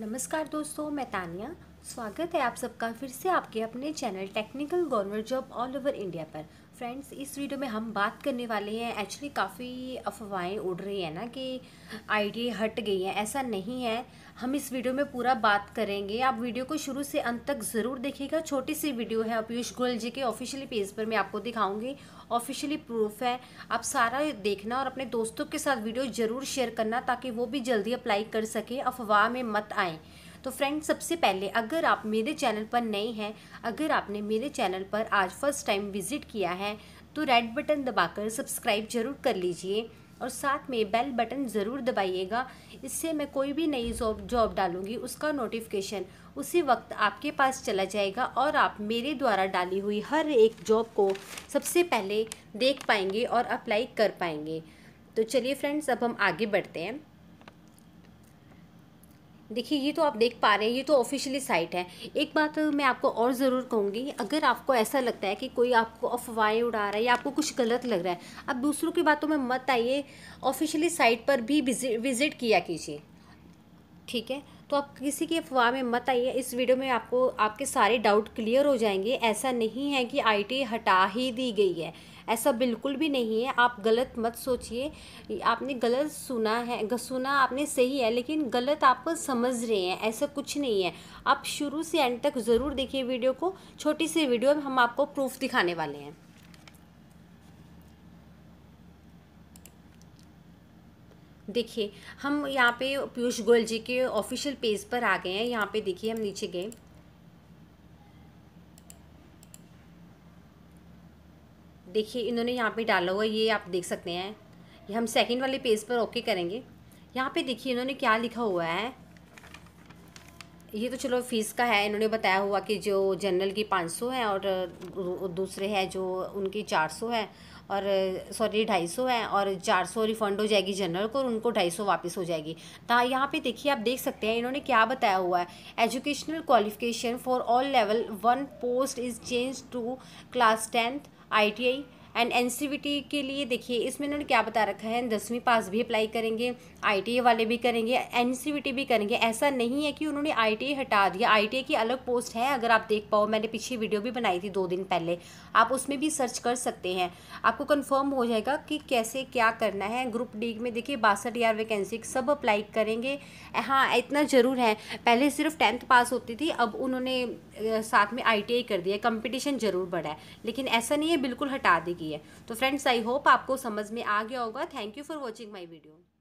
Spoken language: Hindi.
नमस्कार दोस्तों मैं तानिया स्वागत है आप सबका फिर से आपके अपने channel technical government job all over India पर फ्रेंड्स इस वीडियो में हम बात करने वाले हैं एक्चुअली काफ़ी अफवाहें उड़ रही हैं ना कि आई हट गई हैं ऐसा नहीं है हम इस वीडियो में पूरा बात करेंगे आप वीडियो को शुरू से अंत तक ज़रूर देखिएगा छोटी सी वीडियो है पीयूष गोयल जी के ऑफिशियली पेज पर मैं आपको दिखाऊंगी ऑफिशियली प्रूफ है आप सारा देखना और अपने दोस्तों के साथ वीडियो ज़रूर शेयर करना ताकि वो भी जल्दी अप्लाई कर सकें अफवाह में मत आएँ तो फ्रेंड सबसे पहले अगर आप मेरे चैनल पर नए हैं अगर आपने मेरे चैनल पर आज फर्स्ट टाइम विज़िट किया है तो रेड बटन दबाकर सब्सक्राइब जरूर कर लीजिए और साथ में बेल बटन ज़रूर दबाइएगा इससे मैं कोई भी नई जॉब जॉब डालूंगी उसका नोटिफिकेशन उसी वक्त आपके पास चला जाएगा और आप मेरे द्वारा डाली हुई हर एक जॉब को सबसे पहले देख पाएंगे और अप्लाई कर पाएंगे तो चलिए फ्रेंड्स अब हम आगे बढ़ते हैं देखिए ये तो आप देख पा रहे हैं ये तो ऑफिशियली साइट है एक बात मैं आपको और ज़रूर कहूँगी अगर आपको ऐसा लगता है कि कोई आपको अफवाहें उड़ा रहा है या आपको कुछ गलत लग रहा है आप दूसरों की बातों में मत आइए ऑफिशियली साइट पर भी विज़िट किया कीजिए ठीक है तो आप किसी की अफवाह में मत आइए इस वीडियो में आपको आपके सारे डाउट क्लियर हो जाएंगे ऐसा नहीं है कि आई हटा ही दी गई है ऐसा बिल्कुल भी नहीं है आप गलत मत सोचिए आपने गलत सुना है सुना आपने सही है लेकिन गलत आप समझ रहे हैं ऐसा कुछ नहीं है आप शुरू से एंड तक ज़रूर देखिए वीडियो को छोटी सी वीडियो में हम आपको प्रूफ दिखाने वाले हैं देखिए हम यहाँ पे पीयूष गोयल जी के ऑफिशियल पेज पर आ गए हैं यहाँ पे देखिए हम नीचे गए देखिए इन्होंने यहाँ पे डाला हुआ ये आप देख सकते हैं ये हम सेकंड वाले पेज पर ओके करेंगे यहाँ पे देखिए इन्होंने क्या लिखा हुआ है ये तो चलो फीस का है इन्होंने बताया हुआ कि जो जनरल की पाँच सौ है और दूसरे है जो उनकी चार सौ है और सॉरी ढाई सौ है और चार सौ रिफ़ंड हो जाएगी जनरल को और उनको ढाई सौ वापस हो जाएगी तो यहाँ पे देखिए आप देख सकते हैं इन्होंने क्या बताया हुआ है educational qualification for all level one post is change to class tenth I and N के लिए देखिए इसमें इन्होंने क्या बता रखा है दसवीं पास भी अप्लाई करेंगे आई वाले भी करेंगे एन भी करेंगे ऐसा नहीं है कि उन्होंने आई हटा दिया आई की अलग पोस्ट है अगर आप देख पाओ मैंने पीछे वीडियो भी बनाई थी दो दिन पहले आप उसमें भी सर्च कर सकते हैं आपको कन्फर्म हो जाएगा कि कैसे क्या करना है ग्रुप डी में देखिए बासठ हज़ार वैकेंसी सब अप्लाई करेंगे हाँ इतना ज़रूर है पहले सिर्फ टेंथ पास होती थी अब उन्होंने साथ में आई कर दिया है कंपटीशन ज़रूर बढ़ा है लेकिन ऐसा नहीं है बिल्कुल हटा दी गई है तो फ्रेंड्स आई होप आपको समझ में आ गया होगा thank you for watching my video